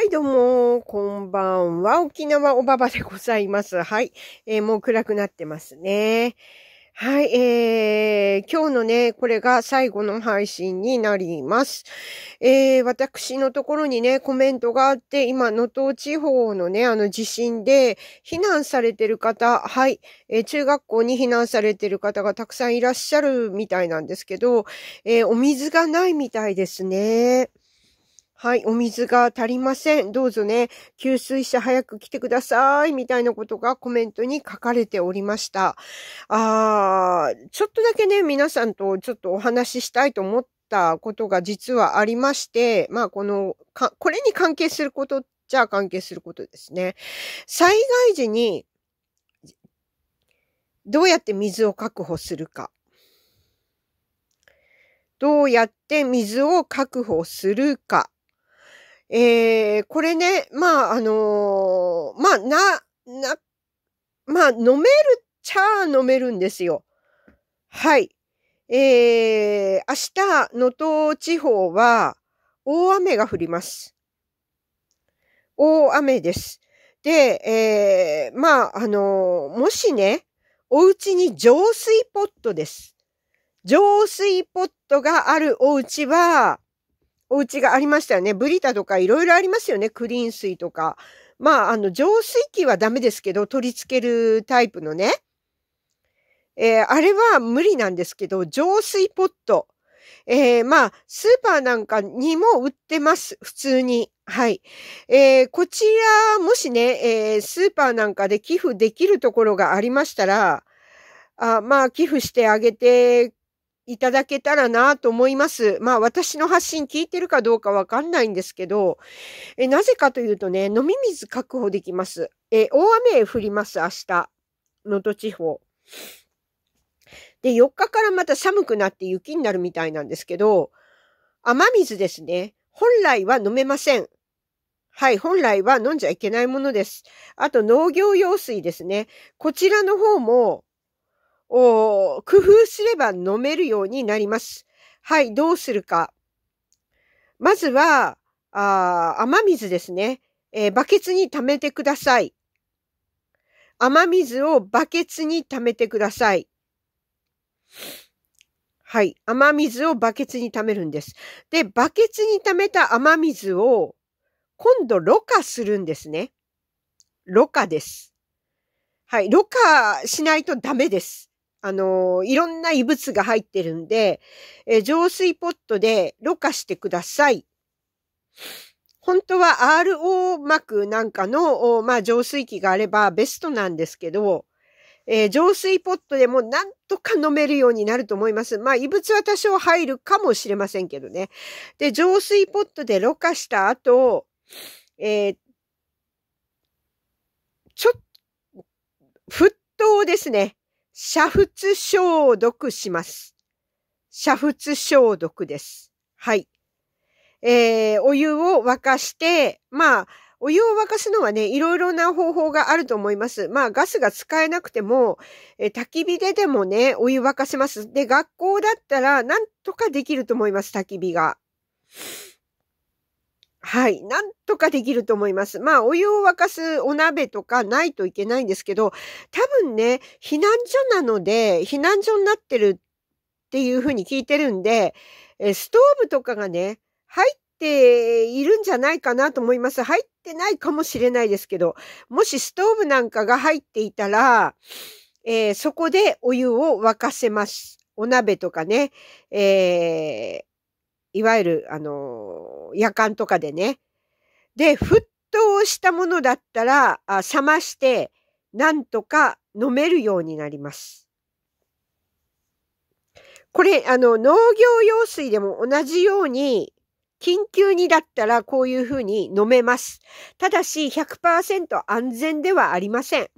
はい、どうも、こんばんは。沖縄おばばでございます。はい。えー、もう暗くなってますね。はい、えー、今日のね、これが最後の配信になります。えー、私のところにね、コメントがあって、今、能登地方のね、あの地震で避難されてる方、はい、えー、中学校に避難されてる方がたくさんいらっしゃるみたいなんですけど、えー、お水がないみたいですね。はい、お水が足りません。どうぞね、給水車早く来てください。みたいなことがコメントに書かれておりました。あー、ちょっとだけね、皆さんとちょっとお話ししたいと思ったことが実はありまして、まあこの、か、これに関係することっちゃ関係することですね。災害時に、どうやって水を確保するか。どうやって水を確保するか。えー、これね、まあ、あのー、まあ、な、な、まあ、飲めるっちゃ飲めるんですよ。はい。えー、明日、能登地方は大雨が降ります。大雨です。で、えー、まあ、あのー、もしね、お家に浄水ポットです。浄水ポットがあるお家は、お家がありましたよね。ブリタとかいろいろありますよね。クリーン水とか。まあ、あの、浄水器はダメですけど、取り付けるタイプのね。えー、あれは無理なんですけど、浄水ポット。えー、まあ、スーパーなんかにも売ってます。普通に。はい。えー、こちら、もしね、えー、スーパーなんかで寄付できるところがありましたら、あまあ、寄付してあげていただけたらなと思います。まあ私の発信聞いてるかどうかわかんないんですけど、えなぜかというとね、飲み水確保できます。え大雨降ります、明日。能登地方。で、4日からまた寒くなって雪になるみたいなんですけど、雨水ですね。本来は飲めません。はい、本来は飲んじゃいけないものです。あと農業用水ですね。こちらの方も工夫すれば飲めるようになります。はい、どうするか。まずは、あ雨水ですね、えー、バケツに溜めてください。雨水をバケツに溜めてください。はい。雨水をバケツに溜めるんです。で、バケツに溜めた雨水を今度ろ過するんですね。ろ過です。はい。ろ過しないとダメです。あの、いろんな異物が入ってるんで、え浄水ポットでろ過してください。本当は RO 膜なんかの、まあ、浄水器があればベストなんですけど、えー、浄水ポットでもなんとか飲めるようになると思います。まあ、異物は多少入るかもしれませんけどね。で、浄水ポットでろ過した後、えー、ちょっ、沸騰ですね。煮沸消毒します。煮沸消毒です。はい。えー、お湯を沸かして、まあ、お湯を沸かすのはね、いろいろな方法があると思います。まあ、ガスが使えなくても、え焚き火ででもね、お湯沸かせます。で、学校だったら、なんとかできると思います、焚き火が。はい。なんとかできると思います。まあ、お湯を沸かすお鍋とかないといけないんですけど、多分ね、避難所なので、避難所になってるっていうふうに聞いてるんで、えストーブとかがね、入っているんじゃないかなと思います。入ってないかもしれないですけど、もしストーブなんかが入っていたら、えー、そこでお湯を沸かせます。お鍋とかね、えーいわゆる、あの、夜間とかでね。で、沸騰したものだったら、あ冷まして、なんとか飲めるようになります。これ、あの、農業用水でも同じように、緊急にだったらこういうふうに飲めます。ただし100%安全ではありません。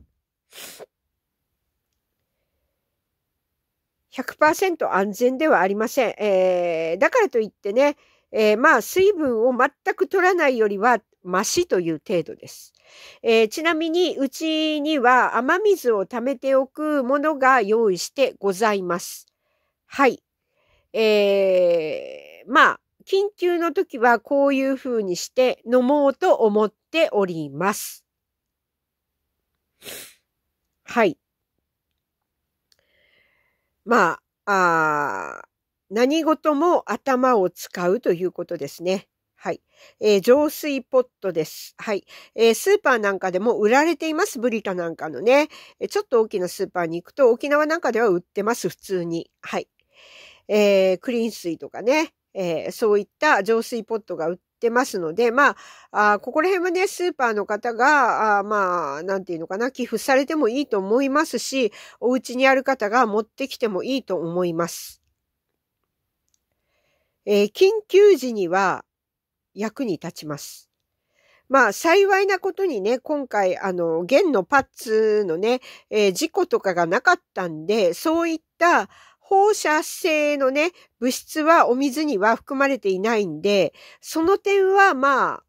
100%安全ではありません。えー、だからといってね、えー、まあ、水分を全く取らないよりは、マシという程度です。えー、ちなみに、うちには雨水を溜めておくものが用意してございます。はい。えー、まあ、緊急の時はこういう風にして飲もうと思っております。はい。まあ、あ何事も頭を使うということですね。はい。えー、浄水ポットです。はい。えー、スーパーなんかでも売られています。ブリタなんかのね。ちょっと大きなスーパーに行くと、沖縄なんかでは売ってます。普通に。はい。えー、クリーン水とかね。えー、そういった浄水ポットが売ってってますので、まあ、あここら辺はね、スーパーの方が、あまあ、なんていうのかな、寄付されてもいいと思いますし、お家にある方が持ってきてもいいと思います。えー、緊急時には役に立ちます。まあ、幸いなことにね、今回、あの、弦のパッツのね、えー、事故とかがなかったんで、そういった、放射性のね、物質はお水には含まれていないんで、その点はまあ、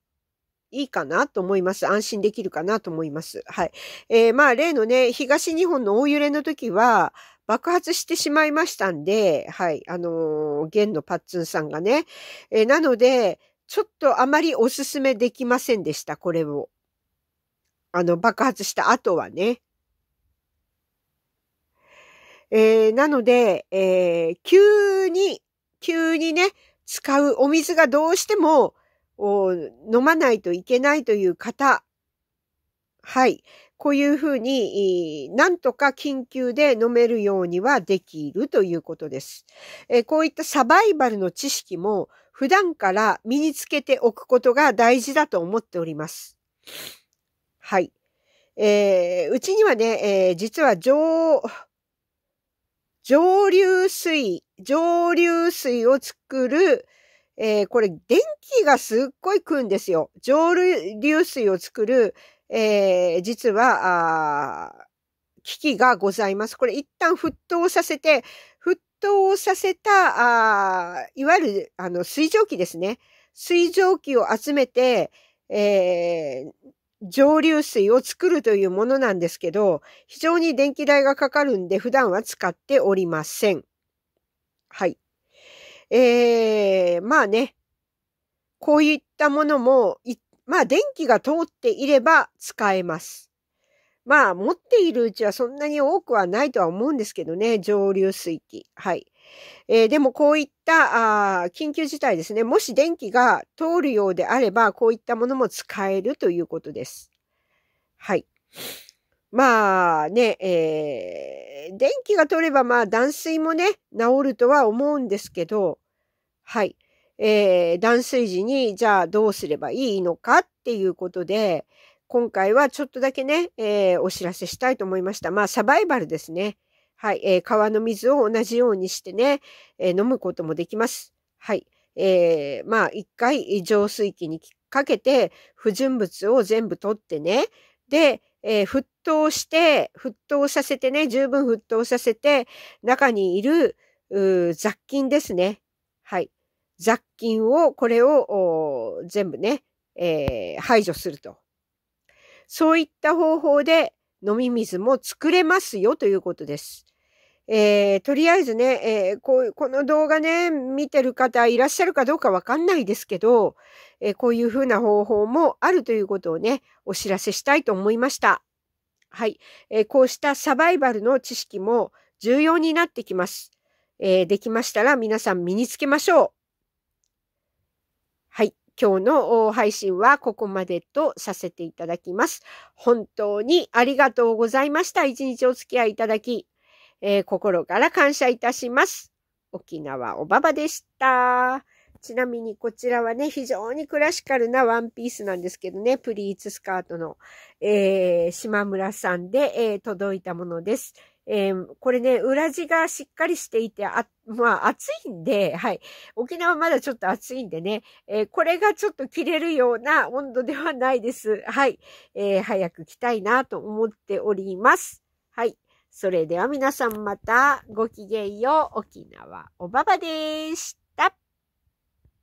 いいかなと思います。安心できるかなと思います。はい。えー、まあ、例のね、東日本の大揺れの時は、爆発してしまいましたんで、はい、あのー、現のパッツンさんがね。えー、なので、ちょっとあまりおすすめできませんでした、これを。あの、爆発した後はね。えー、なので、えー、急に、急にね、使うお水がどうしても、飲まないといけないという方、はい。こういうふうに、なんとか緊急で飲めるようにはできるということです。えこういったサバイバルの知識も普段から身につけておくことが大事だと思っております。はい。えー、うちにはね、えー、実は常、蒸留水、蒸留水を作る、えー、これ電気がすっごい食うんですよ。蒸留水を作る、えー、実は、あ機器がございます。これ一旦沸騰させて、沸騰させた、あいわゆる、あの、水蒸気ですね。水蒸気を集めて、えー、蒸留水を作るというものなんですけど、非常に電気代がかかるんで普段は使っておりません。はい。えー、まあね、こういったものも、まあ電気が通っていれば使えます。まあ持っているうちはそんなに多くはないとは思うんですけどね、蒸留水器。はい。えー、でもこういったあ緊急事態ですね。もし電気が通るようであれば、こういったものも使えるということです。はい。まあね、えー、電気が通ればまあ断水もね、治るとは思うんですけど、はい。えー、断水時にじゃあどうすればいいのかっていうことで、今回はちょっとだけね、えー、お知らせしたいと思いました。まあサバイバルですね。はい、えー、川の水を同じようにしてね、えー、飲むこともできます。はい。えー、まあ、一回浄水器にかけて、不純物を全部取ってね、で、えー、沸騰して、沸騰させてね、十分沸騰させて、中にいる雑菌ですね。はい。雑菌を、これを全部ね、えー、排除すると。そういった方法で飲み水も作れますよということです。えー、とりあえずね、えー、こう、この動画ね、見てる方いらっしゃるかどうかわかんないですけど、えー、こういうふうな方法もあるということをね、お知らせしたいと思いました。はい。えー、こうしたサバイバルの知識も重要になってきます。えー、できましたら皆さん身につけましょう。はい。今日の配信はここまでとさせていただきます。本当にありがとうございました。一日お付き合いいただき。えー、心から感謝いたします。沖縄おばばでした。ちなみにこちらはね、非常にクラシカルなワンピースなんですけどね、プリーツスカートの、えー、島村さんで、えー、届いたものです。えー、これね、裏地がしっかりしていて、あ、まあ、暑いんで、はい。沖縄まだちょっと暑いんでね、えー、これがちょっと着れるような温度ではないです。はい。えー、早く着たいなと思っております。はい。それでは皆さんまたごきげんよう。沖縄おばばでした。